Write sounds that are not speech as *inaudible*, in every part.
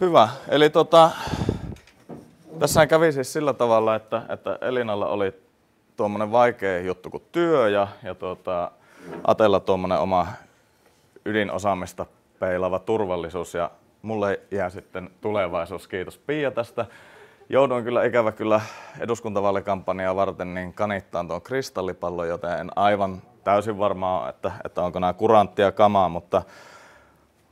Hyvä. Eli tota, tässä kävi siis sillä tavalla, että, että Elinalla oli tuommoinen vaikea juttu kuin työ ja, ja tota, Atella tuommoinen oma ydinosaamista peilava turvallisuus ja mulle jää sitten tulevaisuus. Kiitos Pia tästä. Jouduin kyllä ikävä kyllä eduskuntavaalikampanjaa varten niin kanittaan tuon kristallipallon, joten en aivan täysin varmaa, että, että onko nämä kuranttia kamaa, mutta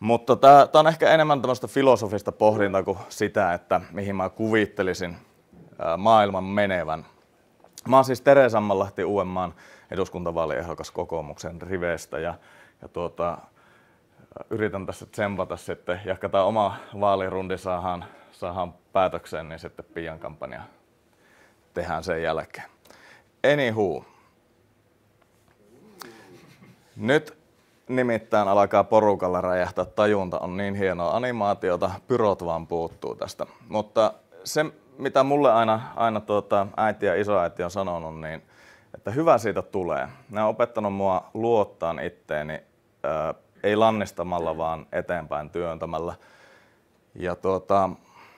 mutta tämä on ehkä enemmän tämmöistä filosofista pohdintaa kuin sitä, että mihin mä kuvittelisin maailman menevän. Mä oon siis Tere Sammanlahti Uudenmaan eduskuntavaaliehdokas kokoomuksen riveistä ja, ja tuota, yritän tässä tsempata sitten, ja tämä oma vaalirundi saadaan, saadaan päätökseen, niin sitten Pian kampanja tehdään sen jälkeen. Anywho. Nyt nimittäin alkaa porukalla räjähtää tajunta, on niin hienoa animaatiota, pyrot vaan puuttuu tästä. Mutta se, mitä mulle aina, aina tuota, äiti ja isoäiti on sanonut, niin että hyvä siitä tulee. Ne on opettanut mua luottaan itteeni, ää, ei lannistamalla, vaan eteenpäin työntämällä. Ja tuota,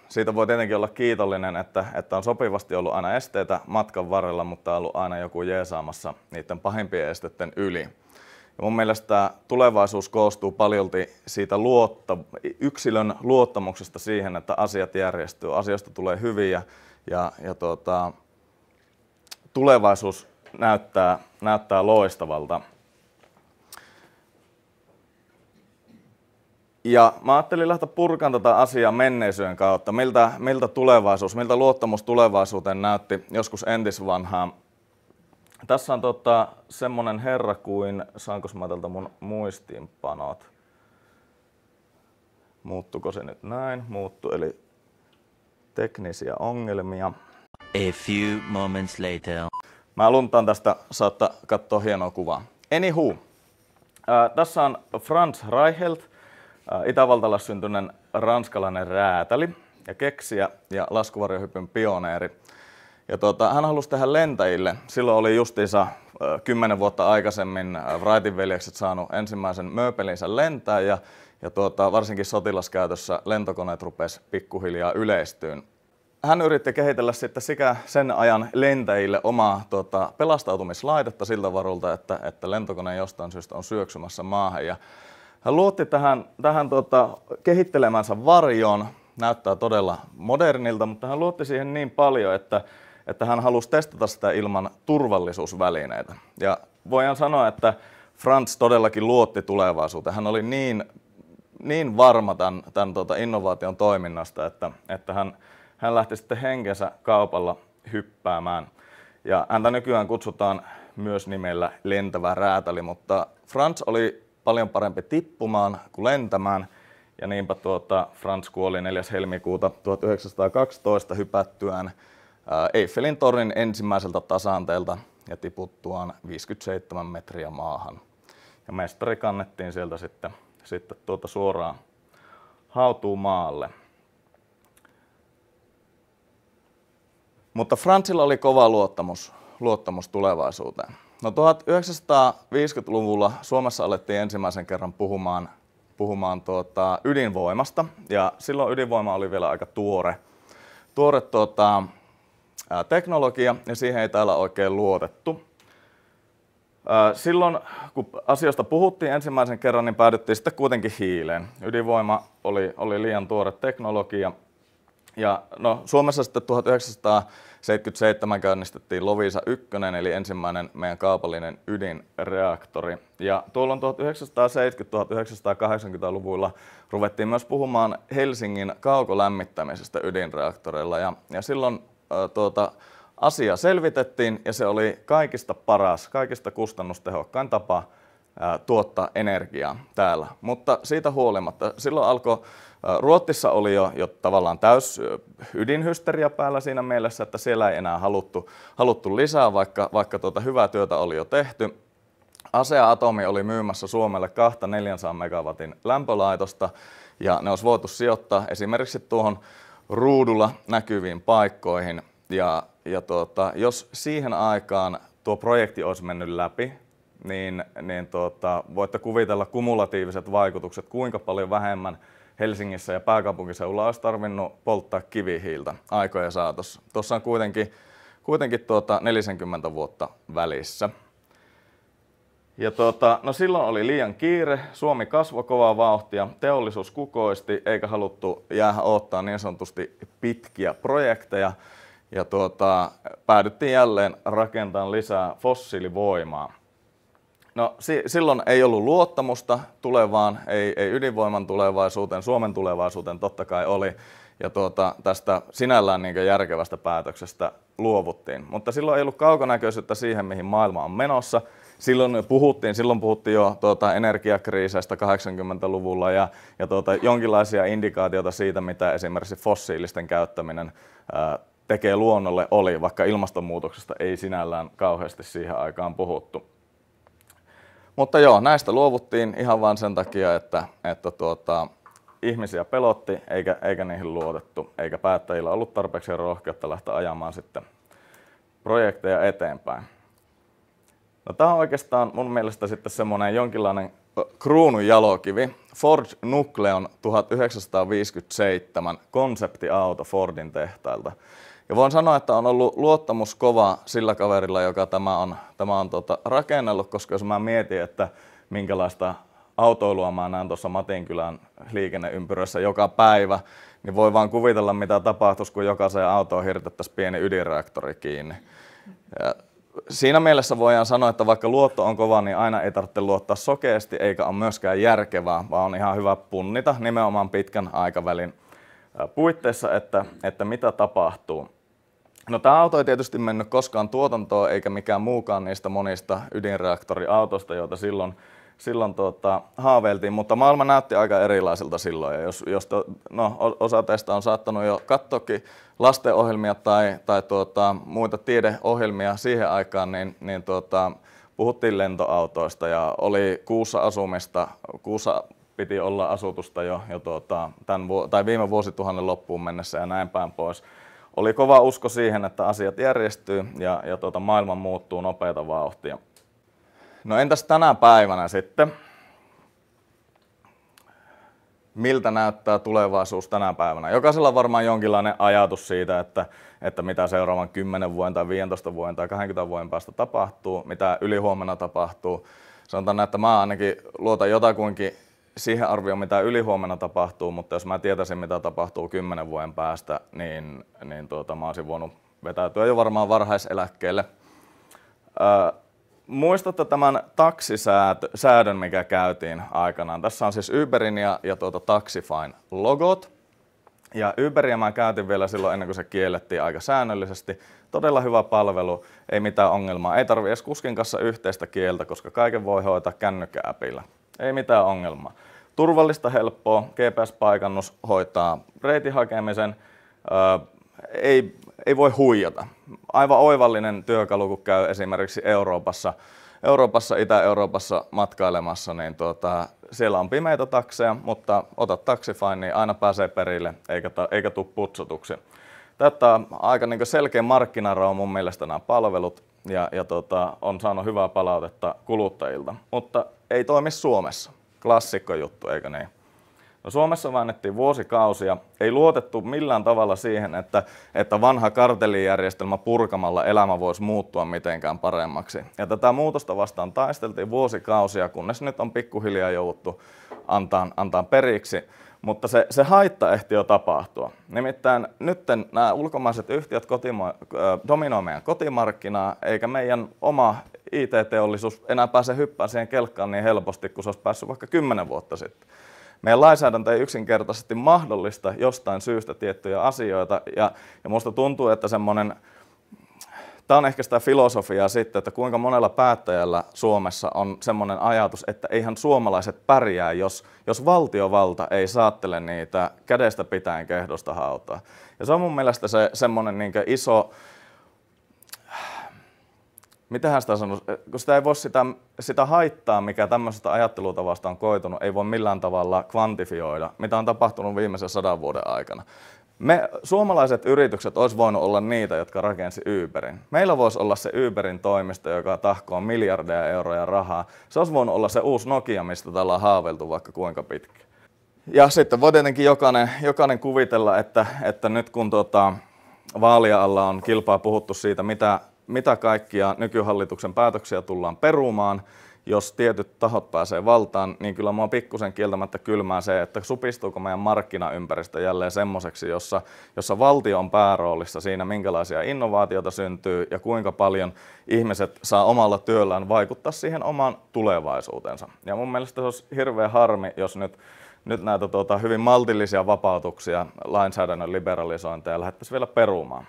siitä voi tietenkin olla kiitollinen, että, että on sopivasti ollut aina esteitä matkan varrella, mutta on ollut aina joku jeesaamassa niiden pahimpien esteiden yli. Ja mun mielestä tulevaisuus koostuu paljolti siitä luotta, yksilön luottamuksesta siihen, että asiat järjestyy, asioista tulee hyviä ja, ja tuota, tulevaisuus näyttää, näyttää loistavalta. Ja mä ajattelin lähteä purkan tätä asiaa menneisyyden kautta, miltä, miltä tulevaisuus, miltä luottamus tulevaisuuteen näytti joskus entisvanhaan tässä on tota, semmonen herra kuin, saanko mä tältä mun muistiinpanot? Muuttuko se nyt näin? Muuttu, eli teknisiä ongelmia. A few moments later. Mä luntaan tästä, saattaa katsoa hienoa kuvaa. Anywho, äh, tässä on Franz Reichelt, äh, Itävaltalla syntyneen ranskalainen räätäli ja keksiä ja laskuvarjohypyn pioneeri. Ja tota, hän halusi tehdä lentäjille. Silloin oli justiinsa kymmenen vuotta aikaisemmin Wrightin veljekset saanut ensimmäisen mööpelinsä lentää ja, ja tuota, varsinkin sotilaskäytössä lentokoneet rupesi pikkuhiljaa yleistyyn. Hän yritti kehitellä sitten sekä sen ajan lentäjille omaa tuota, pelastautumislaitetta siltä varulta, että, että lentokone jostain syystä on syöksymässä maahan. Ja hän luotti tähän, tähän tuota, kehittelemänsä varjoon, näyttää todella modernilta, mutta hän luotti siihen niin paljon, että että hän halusi testata sitä ilman turvallisuusvälineitä. Ja voidaan sanoa, että Franz todellakin luotti tulevaisuuteen. Hän oli niin, niin varma tämän, tämän tuota innovaation toiminnasta, että, että hän, hän lähti sitten henkensä kaupalla hyppäämään. Ja häntä nykyään kutsutaan myös nimellä lentävä räätäli, mutta Franz oli paljon parempi tippumaan kuin lentämään. Ja niinpä tuota, Franz kuoli 4. helmikuuta 1912 hypättyään Äh, Eiffelin tornin ensimmäiseltä tasanteelta ja tiputtuaan 57 metriä maahan. Ja mestari kannettiin sieltä sitten, sitten tuota suoraan hautuu maalle. Mutta Franzilla oli kova luottamus, luottamus tulevaisuuteen. No 1950-luvulla Suomessa alettiin ensimmäisen kerran puhumaan, puhumaan tuota, ydinvoimasta ja silloin ydinvoima oli vielä aika tuore, tuore tuota, teknologia ja siihen ei täällä oikein luotettu. silloin kun asioista puhuttiin ensimmäisen kerran, niin päädyttiin sitten kuitenkin hiileen. Ydinvoima oli, oli liian tuore teknologia. Ja no, Suomessa sitten 1977 käynnistettiin Lovisa 1, eli ensimmäinen meidän kaupallinen ydinreaktori. Ja tuolloin 1970-1980-luvulla ruvettiin myös puhumaan Helsingin kaukolämmittämisestä ydinreaktoreilla. Ja, ja silloin tuota, asia selvitettiin ja se oli kaikista paras, kaikista kustannustehokkain tapa tuottaa energiaa täällä. Mutta siitä huolimatta, silloin alkoi, Ruotsissa oli jo, jo tavallaan täys ydinhysteria päällä siinä mielessä, että siellä ei enää haluttu, haluttu lisää, vaikka, vaikka tuota hyvää työtä oli jo tehty. Asea Atomi oli myymässä Suomelle kahta 400 megawatin lämpölaitosta ja ne olisi voitu sijoittaa esimerkiksi tuohon ruudulla näkyviin paikkoihin. Ja, ja tuota, jos siihen aikaan tuo projekti olisi mennyt läpi, niin, niin tuota, voitte kuvitella kumulatiiviset vaikutukset, kuinka paljon vähemmän Helsingissä ja pääkaupunkiseudulla olisi tarvinnut polttaa kivihiiltä aikojen saatossa. Tuossa on kuitenkin, kuitenkin tuota 40 vuotta välissä. Ja tuota, no silloin oli liian kiire, Suomi kasvoi kovaa vauhtia, teollisuus kukoisti eikä haluttu jää odottaa niin sanotusti pitkiä projekteja. Ja tuota, päädyttiin jälleen rakentamaan lisää fossiilivoimaa. No si- silloin ei ollut luottamusta tulevaan, ei, ei ydinvoiman tulevaisuuteen, Suomen tulevaisuuteen totta kai oli. Ja tuota, tästä sinällään niin järkevästä päätöksestä luovuttiin. Mutta silloin ei ollut kaukonäköisyyttä siihen, mihin maailma on menossa – silloin puhuttiin, silloin puhuttiin jo tuota, energiakriisistä 80-luvulla ja, ja tuota, jonkinlaisia indikaatioita siitä, mitä esimerkiksi fossiilisten käyttäminen ää, tekee luonnolle oli, vaikka ilmastonmuutoksesta ei sinällään kauheasti siihen aikaan puhuttu. Mutta joo, näistä luovuttiin ihan vain sen takia, että, että tuota, ihmisiä pelotti eikä, eikä niihin luotettu, eikä päättäjillä ollut tarpeeksi rohkeutta lähteä ajamaan sitten projekteja eteenpäin. No, tämä on oikeastaan mun mielestä sitten semmoinen jonkinlainen kruununjalokivi. Ford Nucleon 1957 konseptiauto Fordin tehtailta. Ja voin sanoa, että on ollut luottamus kova sillä kaverilla, joka tämä on, tämä on tuota, rakennellut, koska jos mä mietin, että minkälaista autoilua mä näen tuossa Matinkylän liikenneympyrössä joka päivä, niin voi vaan kuvitella, mitä tapahtuisi, kun jokaiseen autoon hirtettäisiin pieni ydinreaktori kiinni. Ja siinä mielessä voidaan sanoa, että vaikka luotto on kova, niin aina ei tarvitse luottaa sokeasti eikä ole myöskään järkevää, vaan on ihan hyvä punnita nimenomaan pitkän aikavälin puitteissa, että, että mitä tapahtuu. No tämä auto ei tietysti mennyt koskaan tuotantoon eikä mikään muukaan niistä monista ydinreaktoriautoista, joita silloin silloin tuota, haaveiltiin, mutta maailma näytti aika erilaiselta silloin. Ja jos, jos to, no, osa teistä on saattanut jo katsoakin lastenohjelmia tai, tai tuota, muita tiedeohjelmia siihen aikaan, niin, niin tuota, puhuttiin lentoautoista ja oli kuussa asumista, kuussa piti olla asutusta jo, jo tuota, tämän tai viime vuosituhannen loppuun mennessä ja näin päin pois. Oli kova usko siihen, että asiat järjestyy ja, ja tuota, maailma muuttuu nopeita vauhtia. No entäs tänä päivänä sitten? Miltä näyttää tulevaisuus tänä päivänä? Jokaisella on varmaan jonkinlainen ajatus siitä, että, että mitä seuraavan 10 vuoden tai 15 vuoden tai 20 vuoden päästä tapahtuu, mitä ylihuomenna tapahtuu. Sanotaan, että mä ainakin luotan jotakuinkin siihen arvioon, mitä ylihuomenna tapahtuu, mutta jos mä tietäisin, mitä tapahtuu 10 vuoden päästä, niin, niin tuota, mä olisin voinut vetäytyä jo varmaan varhaiseläkkeelle. Öö, Muistatte tämän taksisäädön, mikä käytiin aikanaan. Tässä on siis Uberin ja, ja tuota Taxifyn logot. Ja Uberia mä käytin vielä silloin ennen kuin se kiellettiin aika säännöllisesti. Todella hyvä palvelu, ei mitään ongelmaa. Ei tarvi edes kuskin kanssa yhteistä kieltä, koska kaiken voi hoitaa kännykkääpillä. Ei mitään ongelmaa. Turvallista, helppoa, GPS-paikannus hoitaa reitin hakemisen. Öö, ei ei voi huijata. Aivan oivallinen työkalu, kun käy esimerkiksi Euroopassa, Euroopassa Itä-Euroopassa matkailemassa, niin tuota, siellä on pimeitä takseja, mutta ota taksifain, niin aina pääsee perille, eikä, eikä tule putsutuksi. Tätä aika niin selkeä markkinaro mun mielestä nämä palvelut, ja, ja tuota, on saanut hyvää palautetta kuluttajilta, mutta ei toimi Suomessa. Klassikko juttu, eikö niin? No Suomessa väännettiin vuosikausia, ei luotettu millään tavalla siihen, että, että vanha kartelijärjestelmä purkamalla elämä voisi muuttua mitenkään paremmaksi. Ja tätä muutosta vastaan taisteltiin vuosikausia, kunnes nyt on pikkuhiljaa jouduttu antaa, antaa periksi mutta se, se haitta ehti jo tapahtua. Nimittäin nyt nämä ulkomaiset yhtiöt kotima, dominoi meidän kotimarkkinaa, eikä meidän oma IT-teollisuus enää pääse hyppää siihen kelkkaan niin helposti kuin se olisi päässyt vaikka 10 vuotta sitten meidän lainsäädäntö ei yksinkertaisesti mahdollista jostain syystä tiettyjä asioita. Ja, ja minusta tuntuu, että semmoinen, tämä on ehkä sitä filosofiaa sitten, että kuinka monella päättäjällä Suomessa on semmoinen ajatus, että eihän suomalaiset pärjää, jos, jos valtiovalta ei saattele niitä kädestä pitäen kehdosta hautaa. Ja se on mun mielestä se semmoinen niin iso mitähän sitä sanoisi, äh, kun sitä ei voi sitä, sitä haittaa, mikä tämmöisestä ajattelutavasta on koitunut, ei voi millään tavalla kvantifioida, mitä on tapahtunut viimeisen sadan vuoden aikana. Me suomalaiset yritykset olisi voinut olla niitä, jotka rakensi Uberin. Meillä voisi olla se Uberin toimisto, joka tahkoo miljardeja euroja rahaa. Se olisi voinut olla se uusi Nokia, mistä täällä on haaveiltu vaikka kuinka pitkä. Ja sitten voi tietenkin jokainen, jokainen kuvitella, että, että nyt kun tuota, vaalia alla on kilpaa puhuttu siitä, mitä mitä kaikkia nykyhallituksen päätöksiä tullaan perumaan, jos tietyt tahot pääsee valtaan, niin kyllä mua pikkusen kieltämättä kylmää se, että supistuuko meidän markkinaympäristö jälleen semmoiseksi, jossa, jossa valtio on pääroolissa siinä, minkälaisia innovaatioita syntyy ja kuinka paljon ihmiset saa omalla työllään vaikuttaa siihen omaan tulevaisuutensa. Ja mun mielestä se olisi hirveä harmi, jos nyt nyt näitä tuota, hyvin maltillisia vapautuksia, lainsäädännön liberalisointeja lähdettäisiin vielä perumaan.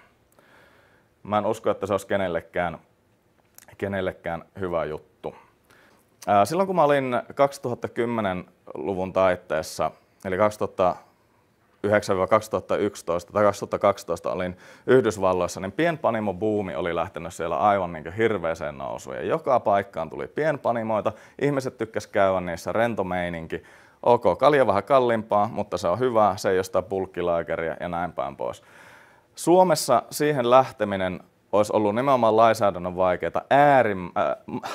Mä en usko, että se olisi kenellekään, kenellekään hyvä juttu. Ää, silloin kun mä olin 2010-luvun taitteessa, eli 2000 2009-2011 tai 2012 olin Yhdysvalloissa, niin pienpanimo-buumi oli lähtenyt siellä aivan niin hirveäseen nousuun. Ja joka paikkaan tuli pienpanimoita, ihmiset tykkäs käydä niissä, rento meininki. Ok, kalja vähän kalliimpaa, mutta se on hyvä, se ei ole sitä ja näin päin pois. Suomessa siihen lähteminen olisi ollut nimenomaan lainsäädännön, vaikeata, äärim, äh,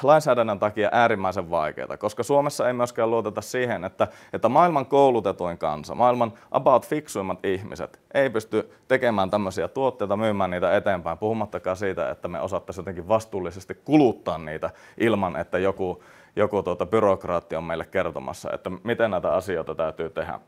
lainsäädännön takia äärimmäisen vaikeaa, koska Suomessa ei myöskään luoteta siihen, että, että maailman koulutetuin kansa, maailman about fiksuimmat ihmiset ei pysty tekemään tämmöisiä tuotteita, myymään niitä eteenpäin, puhumattakaan siitä, että me osattaisiin jotenkin vastuullisesti kuluttaa niitä ilman, että joku, joku tuota byrokraatti on meille kertomassa, että miten näitä asioita täytyy tehdä.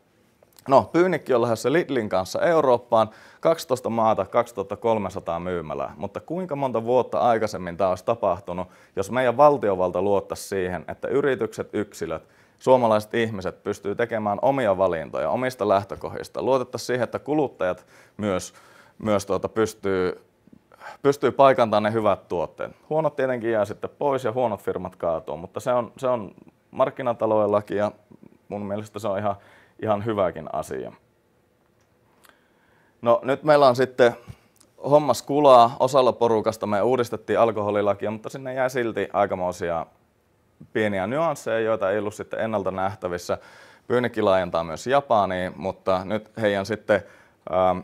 No, Pyynikki on lähdössä Lidlin kanssa Eurooppaan, 12 maata, 2300 myymälää. Mutta kuinka monta vuotta aikaisemmin tämä olisi tapahtunut, jos meidän valtiovalta luottaisi siihen, että yritykset, yksilöt, suomalaiset ihmiset pystyy tekemään omia valintoja omista lähtökohdista. Luotettaisiin siihen, että kuluttajat myös, myös tuota pystyy, pystyy paikantamaan ne hyvät tuotteet. Huonot tietenkin jää sitten pois ja huonot firmat kaatuu, mutta se on, se on markkinatalouden laki ja mun mielestä se on ihan ihan hyväkin asia. No nyt meillä on sitten hommas kulaa. Osalla porukasta me uudistettiin alkoholilakia, mutta sinne jäi silti aikamoisia pieniä nyansseja, joita ei ollut sitten ennalta nähtävissä. Pyynnekin laajentaa myös Japaniin, mutta nyt heidän sitten ähm,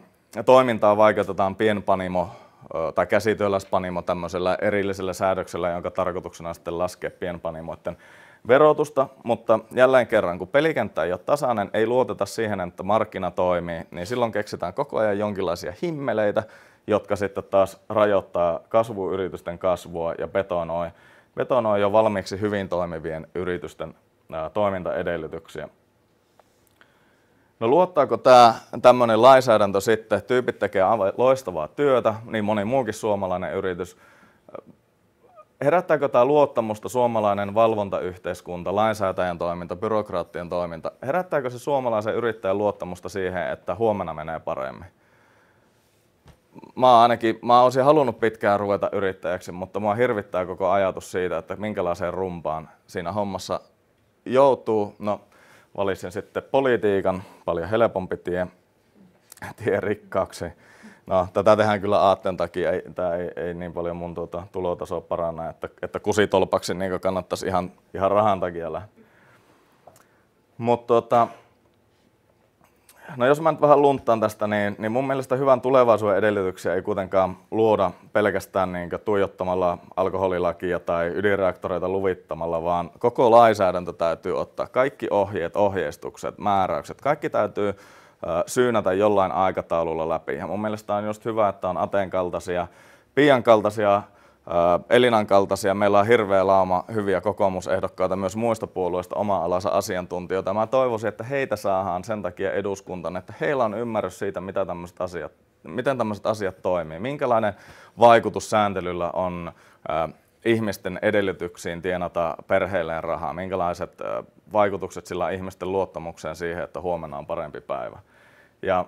toimintaa vaikeutetaan pienpanimo äh, tai käsityöläspanimo tämmöisellä erillisellä säädöksellä, jonka tarkoituksena on sitten laskea pienpanimoiden verotusta, mutta jälleen kerran, kun pelikenttä ei ole tasainen, ei luoteta siihen, että markkina toimii, niin silloin keksitään koko ajan jonkinlaisia himmeleitä, jotka sitten taas rajoittaa kasvuyritysten kasvua ja betonoi, betonoi jo valmiiksi hyvin toimivien yritysten toimintaedellytyksiä. No luottaako tämä tämmöinen lainsäädäntö sitten, tyypit tekee aivan loistavaa työtä, niin moni muukin suomalainen yritys, Herättääkö tämä luottamusta suomalainen valvontayhteiskunta, lainsäätäjän toiminta, byrokraattien toiminta? Herättääkö se suomalaisen yrittäjän luottamusta siihen, että huomenna menee paremmin? Mä ainakin, mä olisin halunnut pitkään ruveta yrittäjäksi, mutta mua hirvittää koko ajatus siitä, että minkälaiseen rumpaan siinä hommassa joutuu. No, valitsin sitten politiikan, paljon helpompi tie, *laughs* tien rikkaaksi. No, tätä tehdään kyllä aatteen takia. Ei, tämä ei, ei niin paljon mun tuota, tulotaso paranna, että, että kusitolpaksi niin kannattaisi ihan, ihan rahan takia lähteä. Mutta tuota, no jos mä nyt vähän lunttaan tästä, niin, niin mun mielestä hyvän tulevaisuuden edellytyksiä ei kuitenkaan luoda pelkästään niin tuijottamalla alkoholilakia tai ydinreaktoreita luvittamalla, vaan koko lainsäädäntö täytyy ottaa. Kaikki ohjeet, ohjeistukset, määräykset, kaikki täytyy syynätä jollain aikataululla läpi. Ja mun mielestä on just hyvä, että on Aten kaltaisia, Pian kaltaisia Elinan kaltaisia. Meillä on hirveä lauma hyviä kokoomusehdokkaita myös muista puolueista oma alansa asiantuntijoita. Mä toivoisin, että heitä saadaan sen takia eduskuntaan, että heillä on ymmärrys siitä, mitä tämmöiset asiat, miten tämmöiset asiat toimii. Minkälainen vaikutus sääntelyllä on ihmisten edellytyksiin tienata perheelleen rahaa? Minkälaiset vaikutukset sillä on ihmisten luottamukseen siihen, että huomenna on parempi päivä? Ja,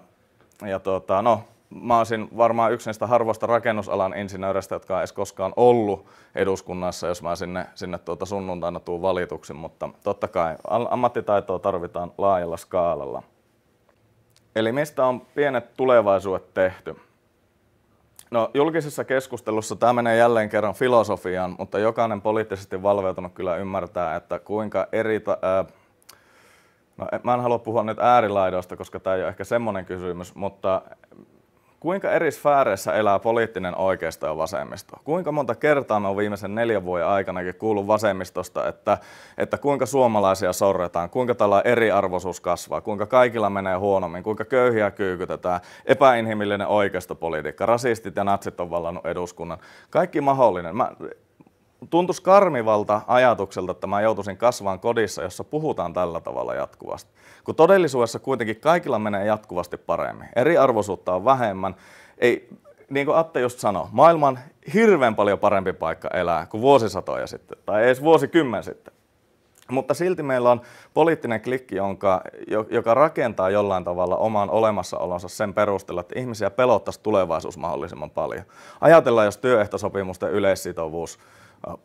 ja tuota, no, mä olisin varmaan yksi niistä harvoista rakennusalan insinööreistä, jotka ei koskaan ollut eduskunnassa, jos mä sinne, sinne tuota sunnuntaina tuun valituksi, mutta totta kai ammattitaitoa tarvitaan laajalla skaalalla. Eli mistä on pienet tulevaisuudet tehty? No julkisessa keskustelussa tämä menee jälleen kerran filosofiaan, mutta jokainen poliittisesti valveutunut kyllä ymmärtää, että kuinka eri... Ta- äh, no, mä en halua puhua nyt äärilaidoista, koska tämä ei ole ehkä semmoinen kysymys, mutta Kuinka eri sfääreissä elää poliittinen oikeisto ja vasemmisto? Kuinka monta kertaa me on viimeisen neljän vuoden aikana kuullut vasemmistosta, että, että kuinka suomalaisia sorretaan, kuinka tällä eriarvoisuus kasvaa, kuinka kaikilla menee huonommin, kuinka köyhiä kyykytetään, epäinhimillinen oikeistopolitiikka, rasistit ja natsit on vallannut eduskunnan. Kaikki mahdollinen. Mä, tuntuisi karmivalta ajatukselta, että mä joutuisin kasvaan kodissa, jossa puhutaan tällä tavalla jatkuvasti. Kun todellisuudessa kuitenkin kaikilla menee jatkuvasti paremmin. Eriarvoisuutta on vähemmän. Ei, niin kuin Atte just sanoi, maailma on hirveän paljon parempi paikka elää kuin vuosisatoja sitten, tai edes vuosikymmen sitten. Mutta silti meillä on poliittinen klikki, jonka, joka rakentaa jollain tavalla oman olemassaolonsa sen perusteella, että ihmisiä pelottaisi tulevaisuus mahdollisimman paljon. Ajatellaan, jos työehtosopimusten yleissitovuus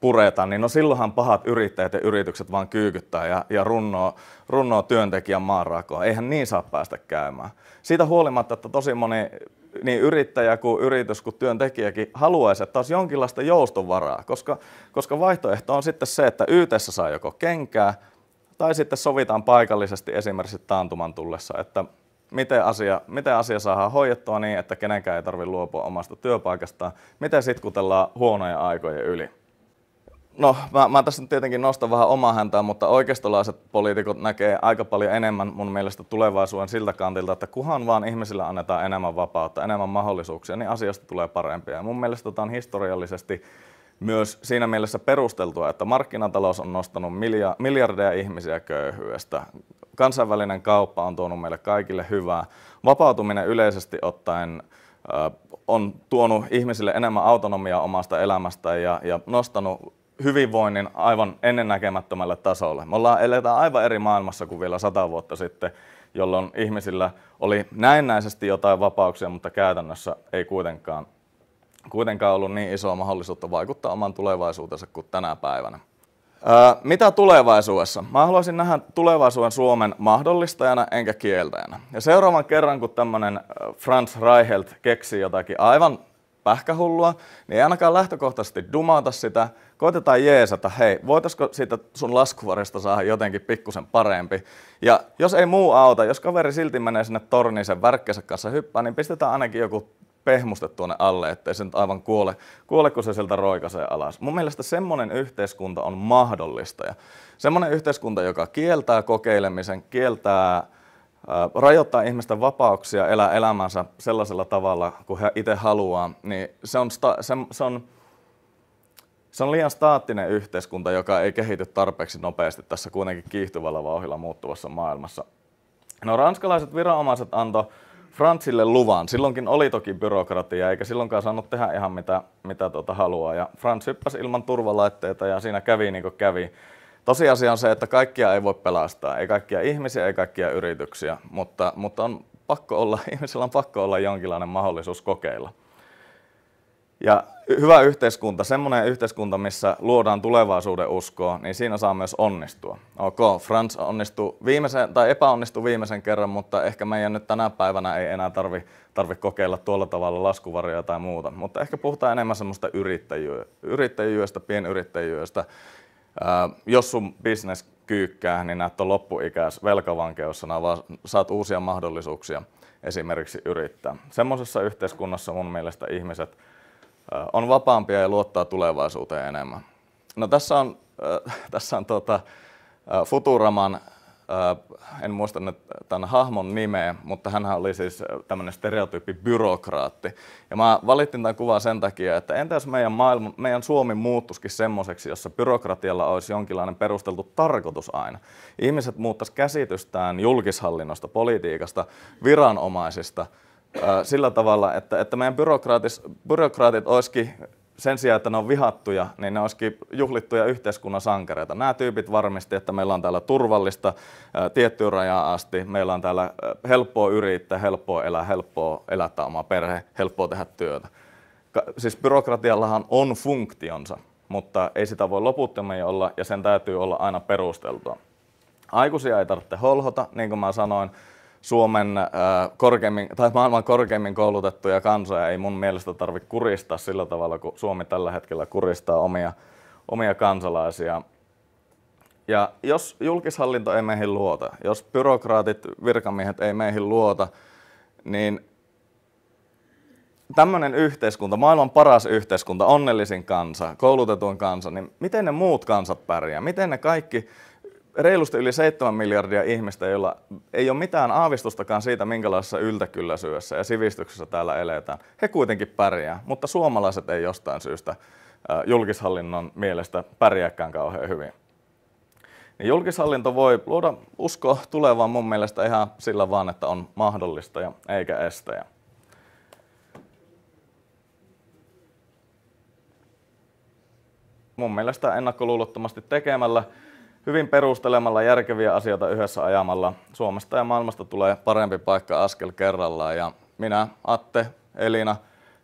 pureta, niin no silloinhan pahat yrittäjät ja yritykset vaan kyykyttää ja, ja runnoo, runnoo työntekijän maanrakoa. Eihän niin saa päästä käymään. Siitä huolimatta, että tosi moni niin yrittäjä kuin yritys kuin työntekijäkin haluaisi, että olisi jonkinlaista joustovaraa, koska, koska vaihtoehto on sitten se, että yhdessä saa joko kenkää tai sitten sovitaan paikallisesti esimerkiksi taantuman tullessa, että miten asia, miten asia saadaan hoidettua niin, että kenenkään ei tarvitse luopua omasta työpaikastaan, miten sitkutellaan huonoja aikoja yli. No, mä, mä tässä tietenkin nostan vähän omaa häntää, mutta oikeistolaiset poliitikot näkee aika paljon enemmän mun mielestä tulevaisuuden siltä kantilta, että kuhan vaan ihmisillä annetaan enemmän vapautta, enemmän mahdollisuuksia, niin asiasta tulee parempia. Ja mun mielestä tämä on historiallisesti myös siinä mielessä perusteltua, että markkinatalous on nostanut miljardeja ihmisiä köyhyydestä. Kansainvälinen kauppa on tuonut meille kaikille hyvää. Vapautuminen yleisesti ottaen on tuonut ihmisille enemmän autonomiaa omasta elämästä ja, ja nostanut hyvinvoinnin aivan ennennäkemättömälle tasolle. Me ollaan, eletään aivan eri maailmassa kuin vielä sata vuotta sitten, jolloin ihmisillä oli näennäisesti jotain vapauksia, mutta käytännössä ei kuitenkaan, kuitenkaan ollut niin isoa mahdollisuutta vaikuttaa oman tulevaisuutensa kuin tänä päivänä. Öö, mitä tulevaisuudessa? Mä haluaisin nähdä tulevaisuuden Suomen mahdollistajana enkä kieltäjänä. Ja seuraavan kerran, kun tämmöinen Franz Reichelt keksii jotakin aivan pähkähullua, niin ei ainakaan lähtökohtaisesti dumata sitä, koitetaan jeesata, hei, voitaisiko siitä sun laskuvarista saada jotenkin pikkusen parempi. Ja jos ei muu auta, jos kaveri silti menee sinne torniin sen värkkänsä kanssa hyppää, niin pistetään ainakin joku pehmuste tuonne alle, ettei se nyt aivan kuole, kuole kun se sieltä roikasee alas. Mun mielestä semmoinen yhteiskunta on mahdollista. Ja semmoinen yhteiskunta, joka kieltää kokeilemisen, kieltää äh, rajoittaa ihmisten vapauksia elää elämänsä sellaisella tavalla kuin he itse haluaa, niin se on, sta, se, se on se on liian staattinen yhteiskunta, joka ei kehity tarpeeksi nopeasti tässä kuitenkin kiihtyvällä vauhilla muuttuvassa maailmassa. No ranskalaiset viranomaiset anto fransille luvan. Silloinkin oli toki byrokratia, eikä silloinkaan saanut tehdä ihan mitä, mitä tuota haluaa. Ja Frans hyppäsi ilman turvalaitteita ja siinä kävi niin kuin kävi. Tosiasia on se, että kaikkia ei voi pelastaa. Ei kaikkia ihmisiä, ei kaikkia yrityksiä, mutta, mutta on pakko olla, *laughs* ihmisillä on pakko olla jonkinlainen mahdollisuus kokeilla. Ja hyvä yhteiskunta, semmoinen yhteiskunta, missä luodaan tulevaisuuden uskoa, niin siinä saa myös onnistua. Ok, Frans onnistui viimeisen, tai epäonnistui viimeisen kerran, mutta ehkä meidän nyt tänä päivänä ei enää tarvi, tarvi kokeilla tuolla tavalla laskuvarjoja tai muuta. Mutta ehkä puhutaan enemmän semmoista yrittäjyydestä, pienyrittäjyydestä. jos sun business kyykkää, niin näet on loppuikäis velkavankeussana, vaan saat uusia mahdollisuuksia esimerkiksi yrittää. Semmoisessa yhteiskunnassa mun mielestä ihmiset – on vapaampia ja luottaa tulevaisuuteen enemmän. No tässä on, äh, *laughs* tässä on tuota, äh, Futuraman, äh, en muista nyt tämän hahmon nimeä, mutta hän oli siis tämmöinen stereotyyppi byrokraatti. Ja mä valittin tämän kuvan sen takia, että entä jos meidän, maailma, meidän Suomi muuttuisikin semmoiseksi, jossa byrokratialla olisi jonkinlainen perusteltu tarkoitus aina. Ihmiset muuttaisivat käsitystään julkishallinnosta, politiikasta, viranomaisista – sillä tavalla, että, että meidän byrokraatit olisikin sen sijaan, että ne on vihattuja, niin ne olisikin juhlittuja yhteiskunnan sankareita. Nämä tyypit varmisti, että meillä on täällä turvallista tiettyyn rajaan asti, meillä on täällä helppoa yrittää, helppoa elää, helppoa elättää oma perhe, helppoa tehdä työtä. Siis byrokratiallahan on funktionsa, mutta ei sitä voi loputtomia olla ja sen täytyy olla aina perusteltua. Aikuisia ei tarvitse holhota, niin kuin mä sanoin, Suomen äh, korkeimmin, tai maailman korkeimmin koulutettuja kansoja ei mun mielestä tarvitse kuristaa sillä tavalla, kun Suomi tällä hetkellä kuristaa omia, omia kansalaisia. Ja jos julkishallinto ei meihin luota, jos byrokraatit, virkamiehet ei meihin luota, niin tämmöinen yhteiskunta, maailman paras yhteiskunta, onnellisin kansa, koulutetun kansa, niin miten ne muut kansat pärjää? Miten ne kaikki reilusti yli 7 miljardia ihmistä, joilla ei ole mitään aavistustakaan siitä, minkälaisessa yltäkylläisyydessä ja sivistyksessä täällä eletään. He kuitenkin pärjää, mutta suomalaiset ei jostain syystä julkishallinnon mielestä pärjääkään kauhean hyvin. Niin julkishallinto voi luoda uskoa tulevaan mun mielestä ihan sillä vaan, että on mahdollista ja eikä estäjä. Mun mielestä ennakkoluulottomasti tekemällä – hyvin perustelemalla järkeviä asioita yhdessä ajamalla Suomesta ja maailmasta tulee parempi paikka askel kerrallaan. Ja minä, Atte, Elina,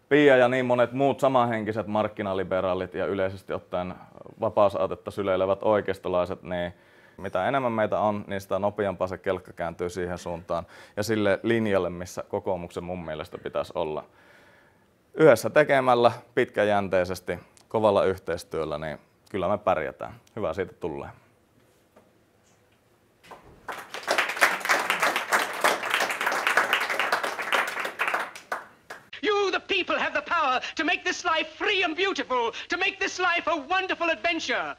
Pia ja niin monet muut samanhenkiset markkinaliberaalit ja yleisesti ottaen vapaasaatetta syleilevät oikeistolaiset, niin mitä enemmän meitä on, niin sitä nopeampaa se kelkka kääntyy siihen suuntaan ja sille linjalle, missä kokoomuksen mun mielestä pitäisi olla. Yhdessä tekemällä, pitkäjänteisesti, kovalla yhteistyöllä, niin kyllä me pärjätään. Hyvä siitä tulee. to make this life free and beautiful, to make this life a wonderful adventure.